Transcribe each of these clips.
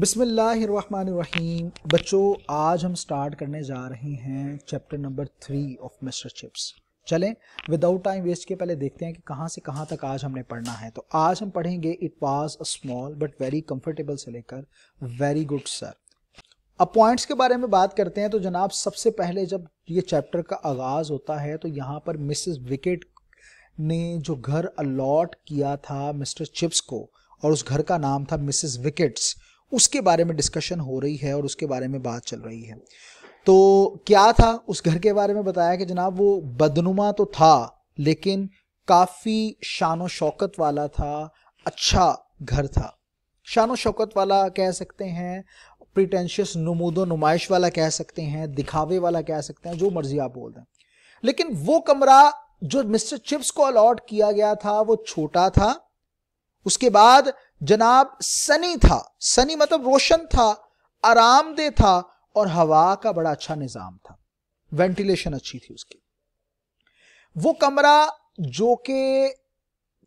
बिसमीम बच्चों आज हम स्टार्ट करने जा रहे हैं chapter number three of mister Chips चलें विदाउट टाइम वेस्ट के पहले देखते हैं कि कहाँ से कहाँ तक आज हमने पढ़ना है तो आज हम पढ़ेंगे it was a small but very comfortable से लेकर वेरी गुड सर अब पॉइंट्स के बारे में बात करते हैं तो जनाब सबसे पहले जब ये चैप्टर का आगाज़ होता है तो यहाँ पर मिसिस विकेट ने जो घर अलॉट किया था मिस्टर चिप्स को और उस घर का नाम था मिसिस विकेट्स उसके बारे में डिस्कशन हो रही है और उसके बारे में बात चल रही है तो क्या था उस घर के बारे में बताया कि जनाब वो बदनुमा तो था लेकिन काफ़ी शान शौकत वाला था अच्छा घर था शानो शौकत वाला कह सकते हैं प्रिटेंशियस नमूदो नुमाइश वाला कह सकते हैं दिखावे वाला कह सकते हैं जो मर्जी आप बोल दें लेकिन वो कमरा जो मिस्टर चिप्स को अलॉट किया गया था वो छोटा था उसके बाद जनाब सनी था सनी मतलब रोशन था आरामदेह था और हवा का बड़ा अच्छा निज़ाम था वेंटिलेशन अच्छी थी उसकी वो कमरा जो कि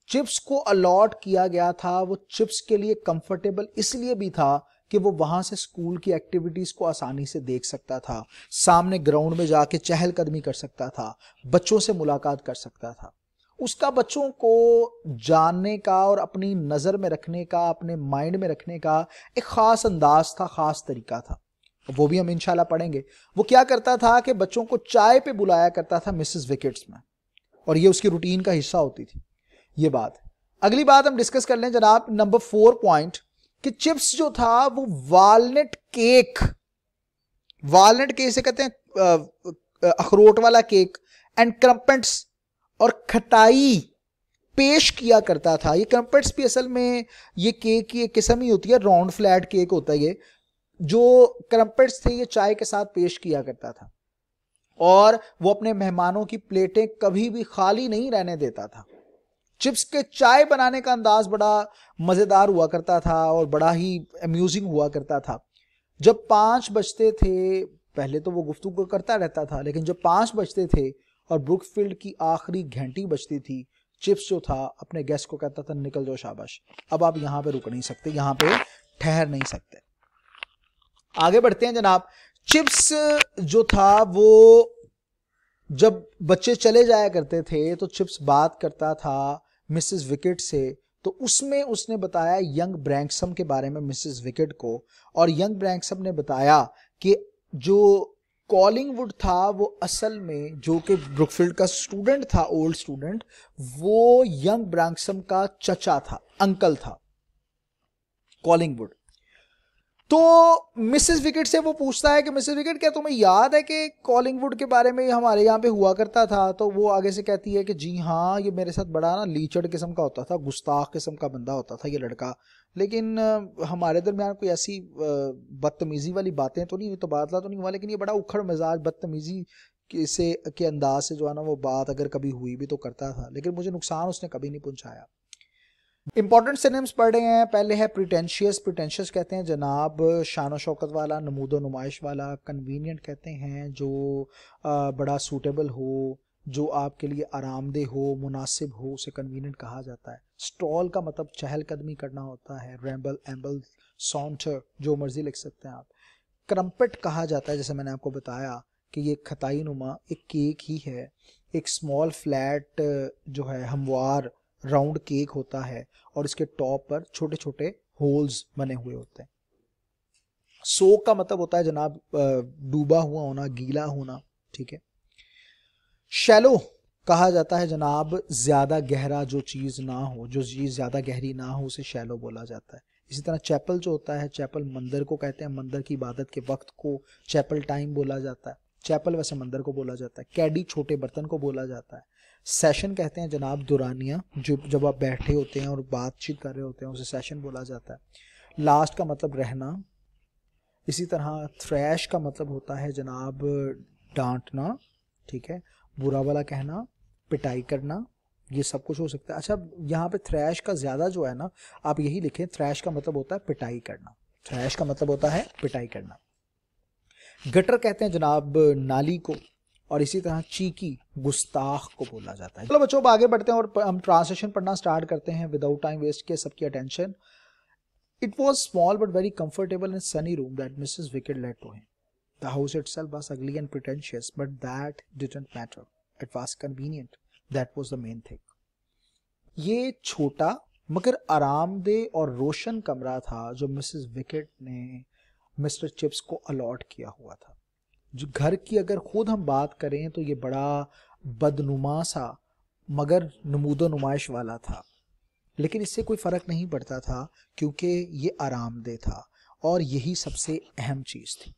चिप्स को अलॉट किया गया था वो चिप्स के लिए कंफर्टेबल इसलिए भी था कि वो वहां से स्कूल की एक्टिविटीज को आसानी से देख सकता था सामने ग्राउंड में जाके चहलकदमी कर सकता था बच्चों से मुलाकात कर सकता था उसका बच्चों को जानने का और अपनी नज़र में रखने का अपने माइंड में रखने का एक ख़ास अंदाज था ख़ास तरीका था वो भी हम इंशाल्लाह पढ़ेंगे वो क्या करता था कि बच्चों को चाय पे बुलाया करता था मिसेस विकेट्स में और ये उसकी रूटीन का हिस्सा होती थी ये बात अगली बात हम डिस्कस कर लें जनाब नंबर फोर पॉइंट कि चिप्स जो था वो वालनट केक वालनट केक से कहते हैं अखरोट वाला केक एंड क्रम्पेंट्स और खटाई पेश किया करता था ये क्रम्पट्स भी असल में ये केक की एक किस्म ही होती है राउंड फ्लैट केक होता है ये जो क्रम्पट्स थे ये चाय के साथ पेश किया करता था और वो अपने मेहमानों की प्लेटें कभी भी खाली नहीं रहने देता था चिप्स के चाय बनाने का अंदाज बड़ा मज़ेदार हुआ करता था और बड़ा ही अम्यूजिंग हुआ करता था जब पाँच बजते थे पहले तो वो गुफ्तु करता रहता था लेकिन जब पाँच बजते थे और ब्रुकफील्ड की आखिरी घंटी बचती थी चिप्स जो था अपने गेस्ट को कहता था निकल जाओ शाबाश अब आप यहाँ पे रुक नहीं सकते यहाँ पे ठहर नहीं सकते आगे बढ़ते हैं जनाब चिप्स जो था वो जब बच्चे चले जाया करते थे तो चिप्स बात करता था मिसेस विकेट से तो उसमें उसने बताया यंग ब्रैंकसम के बारे में मिसेस विकेट को और यंग ब्रैंकसम ने बताया कि जो कॉलिंगवुड था वो असल में जो कि ब्रुकफील्ड का स्टूडेंट था ओल्ड स्टूडेंट वो यंग ब्रांक्सम का चचा था अंकल था कॉलिंगवुड तो मिसेस विकेट से वो पूछता है कि मिसेस विकेट क्या तुम्हें याद है कि कॉलिंगवुड के बारे में हमारे यहाँ पे हुआ करता था तो वो आगे से कहती है कि जी हाँ ये मेरे साथ बड़ा ना लीचड़ किस्म का होता था गुस्ताख किस्म का बंदा होता था ये लड़का लेकिन हमारे दरमियान कोई ऐसी बदतमीज़ी वाली बातें तो नहीं हुई तबादला तो नहीं हुआ लेकिन ये बड़ा उखड़ मिजाज बदतमीज़ी से के अंदाज से जो है ना वो बात अगर कभी हुई भी तो करता था लेकिन मुझे नुकसान उसने कभी नहीं पहुँचाया इंपॉर्टेंट सिनेम्स पढ़े हैं पहले है प्रिटेंशियस प्रिटेंशियस कहते हैं जनाब शान शौकत वाला नमूद व नुमाइश वाला कन्वीनियंट कहते हैं जो बड़ा सूटेबल हो जो आपके लिए आरामदेह हो मुनासिब हो उसे कन्वीनियंट कहा जाता है स्टॉल का मतलब चहलकदमी करना होता है रैम्बल एम्बल सॉन्टर जो मर्जी लिख सकते हैं आप क्रम्पट कहा जाता है जैसे मैंने आपको बताया कि ये खताई नुमा एक केक ही है एक स्मॉल फ्लैट जो है हमवार राउंड केक होता है और इसके टॉप पर छोटे छोटे होल्स बने हुए होते हैं सो का मतलब होता है जनाब डूबा हुआ होना गीला होना ठीक है शैलो कहा जाता है जनाब ज्यादा गहरा जो चीज ना हो जो चीज ज्यादा गहरी ना हो उसे शैलो बोला जाता है इसी तरह चैपल जो होता है चैपल मंदिर को कहते हैं मंदिर की इबादत के वक्त को चैपल टाइम बोला जाता है चैपल वैसे मंदिर को बोला जाता है कैडी छोटे बर्तन को बोला जाता है सेशन कहते हैं जनाब दुरानिया जो जब आप बैठे होते हैं और बातचीत कर रहे होते हैं उसे सेशन बोला जाता है लास्ट का मतलब रहना इसी तरह थ्रैश का मतलब होता है जनाब डांटना ठीक है बुरा वाला कहना पिटाई करना ये सब कुछ हो सकता है अच्छा यहाँ पे थ्रैश का ज़्यादा जो है ना आप यही लिखें थ्रैश का मतलब होता है पिटाई करना थ्रैश का मतलब होता है पिटाई करना गटर कहते हैं जनाब नाली को और इसी तरह चीकी गुस्ताख को बोला जाता है चलो बच्चों अब आगे बढ़ते हैं और हम ट्रांसलेशन पढ़ना स्टार्ट करते हैं विदाउट टाइम वेस्ट किए सबकी attention it was small but very comfortable in sunny room that Mrs Wickett let to him house itself was ugly and pretentious but that didn't matter it was convenient that was the main thing ये छोटा मगर आरामदेह और रोशन कमरा था जो Mrs Wickett ने मिस्टर चिप्स को अलॉट किया हुआ था जो घर की अगर खुद हम बात करें तो ये बड़ा बदनुमा सा मगर नमूद नुमाइश वाला था लेकिन इससे कोई फ़र्क नहीं पड़ता था क्योंकि ये आरामदेह था और यही सबसे अहम चीज़ थी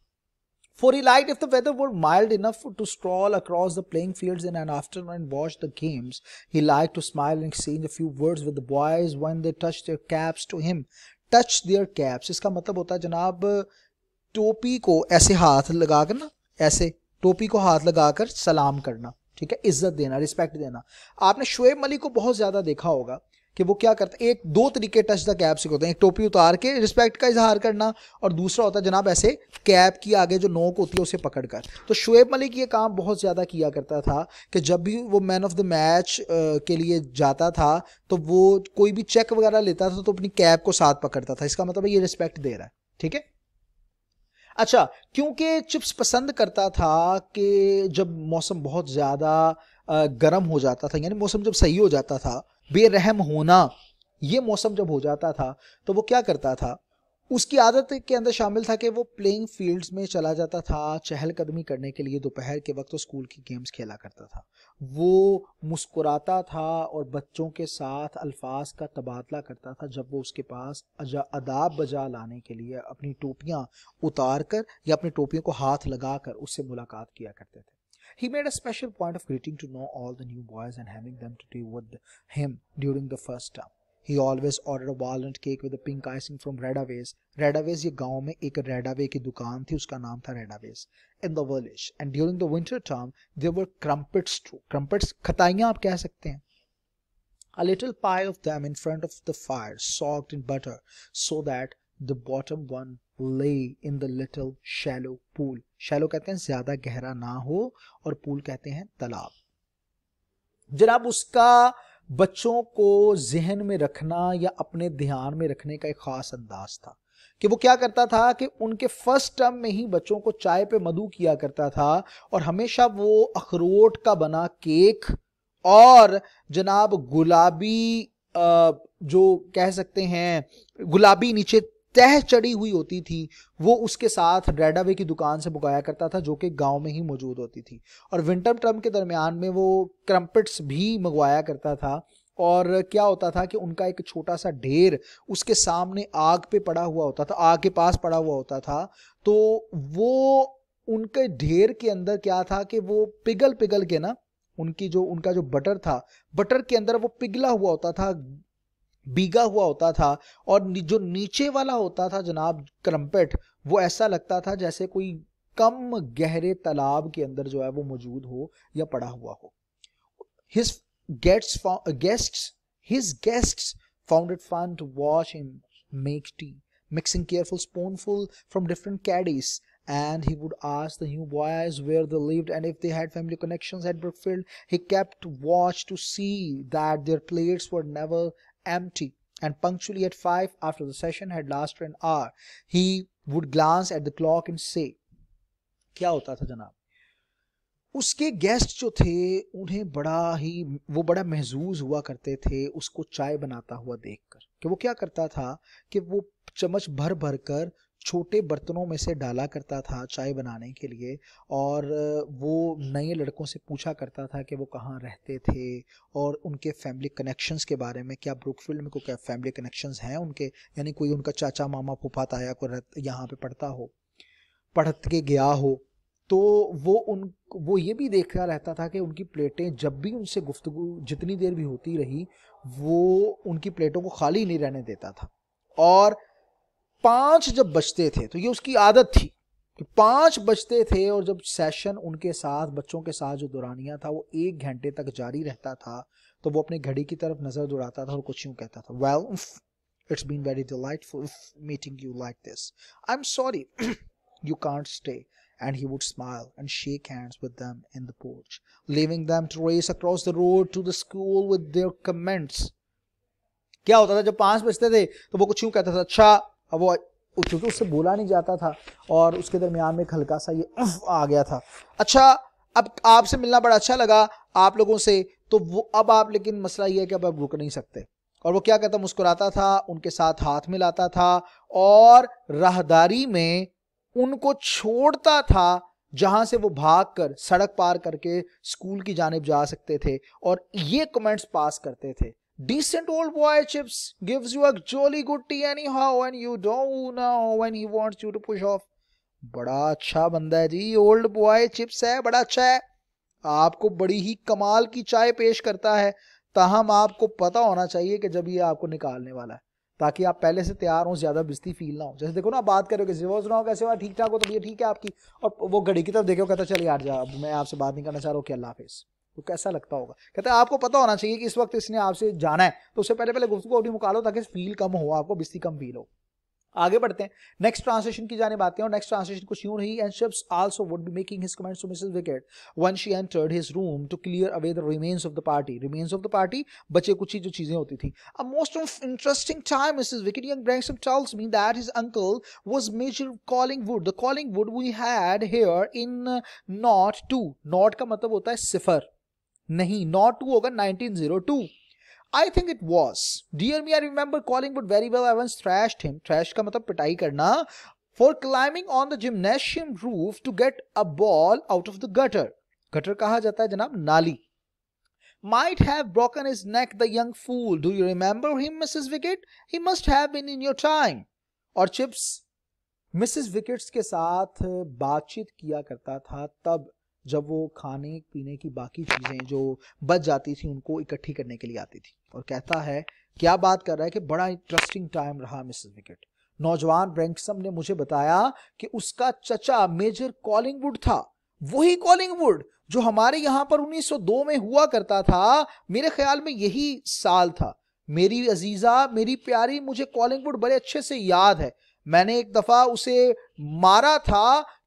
For he liked if the weather were mild enough to stroll across the playing fields in an afternoon and watch the games. He liked to smile and exchange a few words with the boys when they touched their caps to him. Touch their caps. इसका मतलब होता है जनाब टोपी को ऐसे हाथ लगा कर ना ऐसे टोपी को हाथ लगाकर सलाम करना ठीक है इज्जत देना रिस्पेक्ट देना आपने शुएब मलिक को बहुत ज़्यादा देखा होगा कि वो क्या करते एक दो तरीके टच द कैप से होते हैं एक टोपी उतार के रिस्पेक्ट का इजहार करना और दूसरा होता है जनाब ऐसे कैप की आगे जो नोक होती है उसे पकड़ कर तो शुएब मलिक ये काम बहुत ज़्यादा किया करता था कि जब भी वो मैन ऑफ द मैच के लिए जाता था तो वो कोई भी चेक वगैरह लेता था तो अपनी कैप को साथ पकड़ता था इसका मतलब ये रिस्पेक्ट दे रहा है ठीक है अच्छा क्योंकि चिप्स पसंद करता था कि जब मौसम बहुत ज़्यादा गर्म हो जाता था यानी मौसम जब सही हो जाता था बेरहम होना ये मौसम जब हो जाता था तो वो क्या करता था उसकी आदत के अंदर शामिल था कि वो प्लेइंग फील्ड्स में चला जाता था चहलकदमी करने के लिए दोपहर के वक्त वो तो स्कूल की गेम्स खेला करता था वो मुस्कुराता था और बच्चों के साथ अल्फाज का तबादला करता था जब वो उसके पास अदाब बजा लाने के लिए अपनी टोपियाँ उतार कर या अपनी टोपियों को हाथ लगा कर उससे मुलाकात किया करते थे He made a special point of greeting to know all the new boys and having them to do with him during the first term. He always order walnut cake with pink icing from Redaways Redaways ये गांव में एक रेडावे की दुकान थी उसका नाम था Redaways in the village and during the winter term there were crumpets two crumpets खताइयाँ आप कह सकते हैं A little pile of them in front of the fire, soaked in butter, so that the bottom one lay in the little shallow pool. Shallow कहते हैं ज्यादा गहरा ना हो और पूल कहते हैं तालाब जनाब उसका बच्चों को जहन में रखना या अपने ध्यान में रखने का एक खास अंदाज था कि वो क्या करता था कि उनके फर्स्ट टर्म में ही बच्चों को चाय पे मधु किया करता था और हमेशा वो अखरोट का बना केक और जनाब गुलाबी जो कह सकते हैं गुलाबी नीचे तह चढ़ी हुई होती थी वो उसके साथ रेडावे की दुकान से बुकाया करता था जो कि गांव में ही मौजूद होती थी और विंटर टर्म के दरमियान में वो क्रम्पट्स भी मंगवाया करता था और क्या होता था कि उनका एक छोटा सा ढेर उसके सामने आग पे पड़ा हुआ होता था आग के पास पड़ा हुआ होता था तो वो उनके ढेर के अंदर क्या था कि वो पिघल पिघल के ना उनकी जो उनका जो बटर था बटर के अंदर वो पिघला हुआ होता था बीगा हुआ होता था और जो नीचे वाला होता था जनाब क्रम्पेट वो ऐसा लगता था जैसे कोई कम गहरे तालाब के अंदर जो है वो मौजूद हो या पड़ा हुआ हो his gets guest his guest found it fun to wash in make tea mixing careful spoonful from different caddies and he would ask the new boys where they lived and if they had family connections at brookfield he kept watch to see that their plates were never empty and punctually at five after the session had lasted an hour he would glance at the clock and say क्या होता था जनाब उसके guest जो थे उन्हें बड़ा ही वो बड़ा महजूज हुआ करते थे उसको चाय बनाता हुआ देखकर कि वो क्या करता था कि वो चम्मच भर भर कर छोटे बर्तनों में से डाला करता था चाय बनाने के लिए और वो नए लड़कों से पूछा करता था कि वो कहाँ रहते थे और उनके फैमिली कनेक्शंस के बारे में क्या ब्रुकफील्ड में को क्या फैमिली कनेक्शंस हैं उनके यानी कोई उनका चाचा मामा फूफा ताया को यहाँ पे पढ़ता हो पढ़ के गया हो तो वो उन वो ये भी देखता रहता था कि उनकी प्लेटें जब भी उनसे गुफ्तगु जितनी देर भी होती रही वो उनकी प्लेटों को खाली नहीं रहने देता था और पांच जब बचते थे तो ये उसकी आदत थी कि पांच बचते थे और जब सेशन उनके साथ बच्चों के साथ जो दौरानिया था वो एक घंटे तक जारी रहता था तो वो अपनी घड़ी की तरफ नजर दौड़ाता था और कुछ यूं कहता था well it's been very delightful meeting you like this I am sorry you can't stay and he would smile and shake hands with them in the porch, leaving them to race across the road to the school with their comments. क्या होता था जब पांच बजते थे तो वो कुछ यूं कहता था अच्छा अब वो क्योंकि उससे बोला नहीं जाता था और उसके दरमियान में एक हल्का सा ये उफ आ गया था अच्छा अब आपसे मिलना बड़ा अच्छा लगा आप लोगों से तो वो अब आप लेकिन मसला ये है कि अब आप रुक नहीं सकते और वो क्या कहता मुस्कुराता था उनके साथ हाथ मिलाता था और राहदारी में उनको छोड़ता था जहां से वो भाग कर सड़क पार करके स्कूल की जानब जा सकते थे और ये कमेंट्स पास करते थे Decent old boy chips gives you a jolly good tea anyhow and you don't know when he wants you to push off. बड़ा अच्छा बंदा है जी ओल्ड बॉय चिप्स है बड़ा अच्छा है आपको बड़ी ही कमाल की चाय पेश करता है तहम आपको पता होना चाहिए कि जब ये आपको निकालने वाला है ताकि आप पहले से तैयार हो ज्यादा बिस्ती फील ना हो जैसे देखो ना बात करोगे जिवो सुनाओ कैसे हुआ ठीक ठाक हो तो ये ठीक है आपकी और वो घड़ी की तरफ देखो कहता चलिए यार जा मैं आपसे बात नहीं करना चाह रहा हूँ कि अल्लाह हाफिज़ तो कैसा लगता होगा कहते हैं आपको पता होना चाहिए कि इस वक्त इसने आपसे जाना है तो उससे पहले पहले गुफ्तु अपनी मुकालो ताकि फील कम हो आपको बिस्ती कम फील हो आगे बढ़ते हैं नेक्स्ट ट्रांसलेशन की जाने बातें और नेक्स्ट ट्रांसलेशन कुछ यूं रही and Chips also would be making his comments to Mrs Wickett when she entered his room to clear away the remains of the party remains of the party बचे कुछ ही जो चीजें होती थी a most of interesting time Mrs Wickett young Branksome tells me that his uncle was major Collingwood the Collingwood we had here in nought two nought का मतलब होता है सिफर नहीं नॉट टू होगा 1902 I think it was dear me I remember Collingwood very well I thrash him thrash का मतलब पिटाई करना for climbing on the gymnasium roof to get a ball out of the gutter gutter कहा जाता है जनाब नाली might have broken his neck the young fool do you remember him mrs wicket he must have been in your time Or chips? Mrs. Wicket's के साथ बातचीत किया करता था तब जब वो खाने पीने की बाकी चीज़ें जो बच जाती थी उनको इकट्ठी करने के लिए आती थी और कहता है क्या बात कर रहा है कि बड़ा इंटरेस्टिंग टाइम रहा मिसेस विकेट नौजवान ब्रैंकसम ने मुझे बताया कि उसका चचा मेजर कॉलिंगवुड था वही कॉलिंगवुड जो हमारे यहाँ पर 1902 में हुआ करता था मेरे ख्याल में यही साल था मेरी अजीज़ा मेरी प्यारी मुझे कॉलिंगवुड बड़े अच्छे से याद है मैंने एक दफ़ा उसे मारा था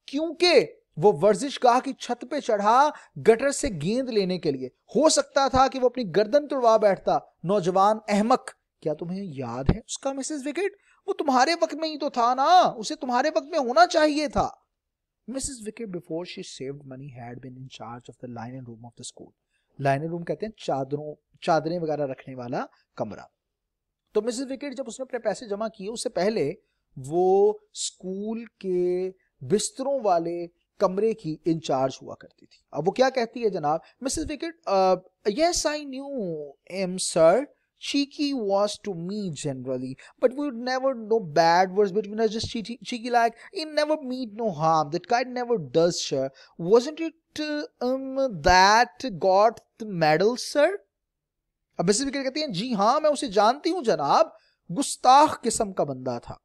क्योंकि वो वर्जिश गाह की छत पे चढ़ा गटर से गेंद लेने के लिए हो सकता था कि वो अपनी गर्दन तुड़वा बैठता नौजवान अहमक क्या तुम्हें याद है उसका मिसेस विकेट वो तुम्हारे वक्त में ही तो था ना उसे तुम्हारे वक्त में होना चाहिए था Mrs Wickett before she saved money had been in charge of the linen room of the school linen room कहते हैं चादरों चादरें वगैरह रखने वाला कमरा तो मिसेस विकेट जब उसने अपने पैसे जमा किए उससे पहले वो स्कूल के बिस्तरों वाले कमरे की इंचार्ज हुआ करती थी अब वो क्या कहती है जनाब Mrs Wickett yes I knew him sir cheeky was to me generally, but we would never know bad words between us, just cheeky, cheeky like it never meant no harm. That kind never does, sir. Wasn't it uh, um that got the medal, sir? अब Mrs Wickett कहती हैं जी हाँ मैं उसे जानती हूँ जनाब गुस्ताख किस्म का बंदा था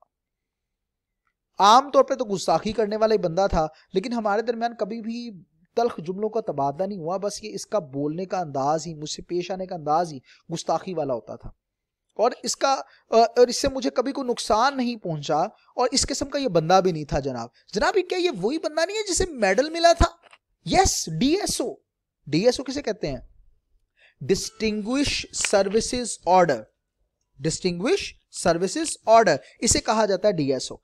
आमतौर पर तो गुस्ताखी करने वाला ही बंदा था लेकिन हमारे दरमियान कभी भी तलख जुमलों का तबादला नहीं हुआ बस ये इसका बोलने का अंदाज ही मुझसे पेश आने का अंदाज ही गुस्ताखी वाला होता था और इसका और इससे मुझे कभी कोई नुकसान नहीं पहुंचा और इस किस्म का ये बंदा भी नहीं था जनाब जनाब ये क्या ये वही बंदा नहीं है जिसे मेडल मिला था यस डीएसओ डीएसओ किसे कहते हैं distinguish services order distinguish services order इसे कहा जाता है डीएसओ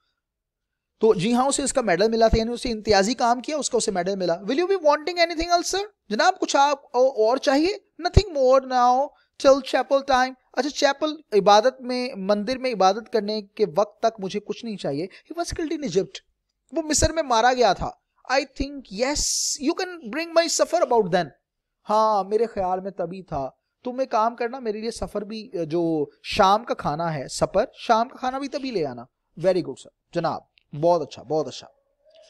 तो जी हाँ उसे इसका मेडल मिला था यानी उसे इम्तियाजी काम किया उसका उसे मेडल मिला will you be wanting anything else sir जनाब कुछ आप और चाहिए nothing more now till chapel time अच्छा चैपल इबादत में मंदिर में इबादत करने के वक्त तक मुझे कुछ नहीं चाहिए इन इजिप्ट वो मिस्र में मारा गया था I think yes you can bring my supper about then हाँ मेरे ख्याल में तभी था तुम एक काम करना मेरे लिए सफर भी जो शाम का खाना है सफर शाम का खाना भी तभी ले आना वेरी गुड सर जनाब बहुत अच्छा बहुत अच्छा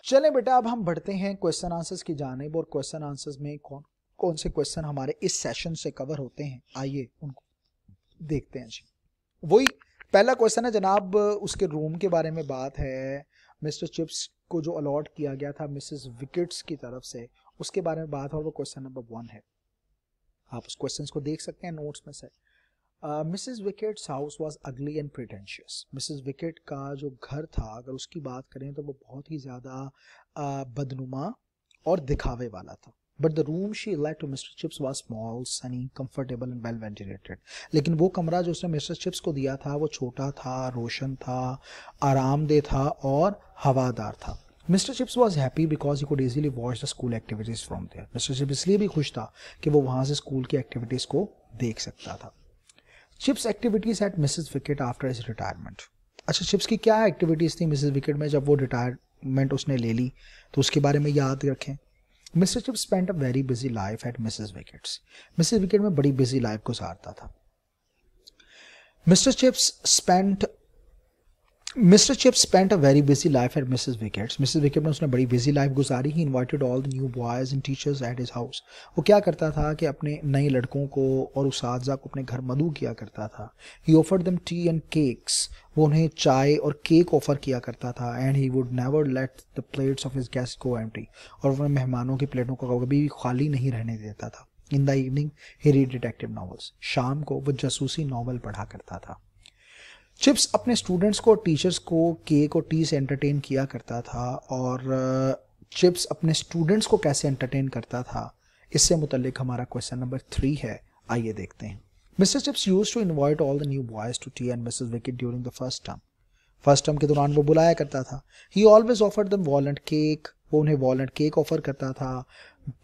चले बेटा अब हम बढ़ते हैं क्वेश्चन आंसर्स की जानेब और क्वेश्चन आंसर्स में कौन कौन से क्वेश्चन हमारे इस सेशन से कवर होते हैं आइए उनको देखते हैं जी वही पहला क्वेश्चन है जनाब उसके रूम के बारे में बात है मिस्टर चिप्स को जो अलॉट किया गया था मिसेस विकेट्स की तरफ से उसके बारे में बात है और वो क्वेश्चन नंबर वन है आप उस क्वेश्चन को देख सकते हैं नोट्स में से Mrs Wickett's house was ugly and pretentious Mrs Wickett का जो घर था अगर उसकी बात करें तो वो बहुत ही ज़्यादा uh, बदनुमा और दिखावे वाला था but the room she like to mister Chips was small sunny comfortable and well ventilated लेकिन वो कमरा जो उसने मिस्टर चिप्स को दिया था वो छोटा था रोशन था आरामदेह था और हवादार था mister Chips was happy because he could easily watch the school activities from there mister Chips इसलिए भी खुश था कि वो वहाँ से स्कूल की एक्टिविटीज़ को देख सकता था Chips activities at Mrs Wickett after his retirement अच्छा चिप्स की क्या एक्टिविटीज़ थी मिसेज विकेट में जब वो रिटायरमेंट उसने ले ली तो उसके बारे में याद रखें mister Chips spend a very busy life at Mrs Wickett's Mrs Wickett में बड़ी बिजी लाइफ गुजारता था mister Chips spend mister Chip spent a very busy life at Mrs Wickett's Mrs Wickett ने उसने बड़ी बिजी लाइफ गुजारी he invited all the new boys and teachers at his house वो क्या करता था कि अपने नए लड़कों को और उस को अपने घर मधु किया करता था he offer them tea and cakes वो उन्हें चाय और केक ऑफर किया करता था and he would never let the plates of his guest को एंट्री और वह मेहमानों की प्लेटों को कभी खाली नहीं रहने देता था in the evening he read detective novels शाम को वो जासूसी नावल पढ़ा करता था चिप्स अपने स्टूडेंट्स को टीचर्स को केक और टी से एंटरटेन किया करता था और uh, चिप्स अपने स्टूडेंट्स को कैसे एंटरटेन करता था इससे मुतलिक हमारा क्वेश्चन नंबर थ्री है आइए देखते हैं mister Chips use to invite all the new boys to tea and Mrs Wickett during the first term first term के दौरान वो बुलाया करता था ही ऑलवेज ऑफर दम वॉलेंट केक वो उन्हें वॉलेंट केक ऑफर करता था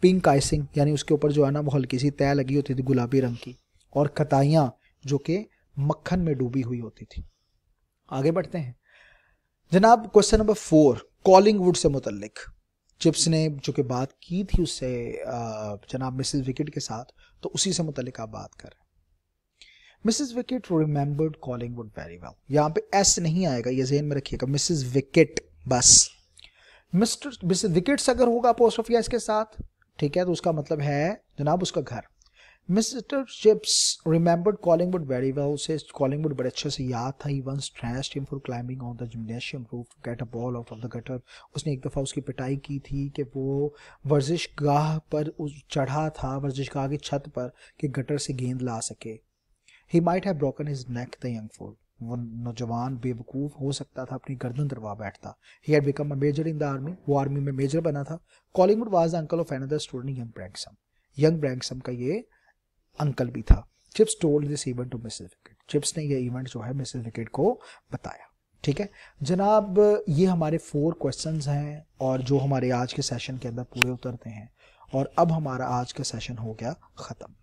पिंक आइसिंग यानी उसके ऊपर जो है ना वो हल्की सी तय लगी होती थी गुलाबी रंग की और कताइयाँ जो कि मक्खन में डूबी हुई होती थी आगे बढ़ते हैं जनाब क्वेश्चन नंबर फोर कॉलिंगवुड से मुतलिक चिप्स ने जो कि बात की थी उससे जनाब मिसेस विकेट के साथ तो उसी से मुतलिक आप बात कर रहे हैं Mrs Wickett remembered Collingwood very well यहाँ पे एस नहीं आएगा ये जहन में रखिएगा मिसेज विकेट बस मिस्टर मिसेज विकेट्स अगर होगा अपोस्ट्रोफी एस के साथ ठीक है तो उसका मतलब है जनाब उसका घर mister Chips remembered Collingwood very well उसे कॉलिंगवुड बड़े अच्छे से याद था he once thrashed him for climbing on the gymnasium roof to get a ball out of the gutter उसने एक दफ़ा उसकी पिटाई की थी कि वो वर्जिश गाह पर उस चढ़ा था वर्जिश गाह की छत पर कि गटर से गेंद ला सके he might have broken his neck the young fool वो नौजवान बेवकूफ़ हो सकता था अपनी गर्दन दरवा बैठता he had become a major in the army वो आर्मी में मेजर बना था Collingwood was the uncle of another student young Branksome young Branksome का ये अंकल भी था Chips told this event to Mrs Wickett Chips ने ये इवेंट जो है मिसेज विकेट को बताया ठीक है जनाब ये हमारे फोर क्वेश्चंस हैं और जो हमारे आज के सेशन के अंदर पूरे उतरते हैं और अब हमारा आज का सेशन हो गया ख़त्म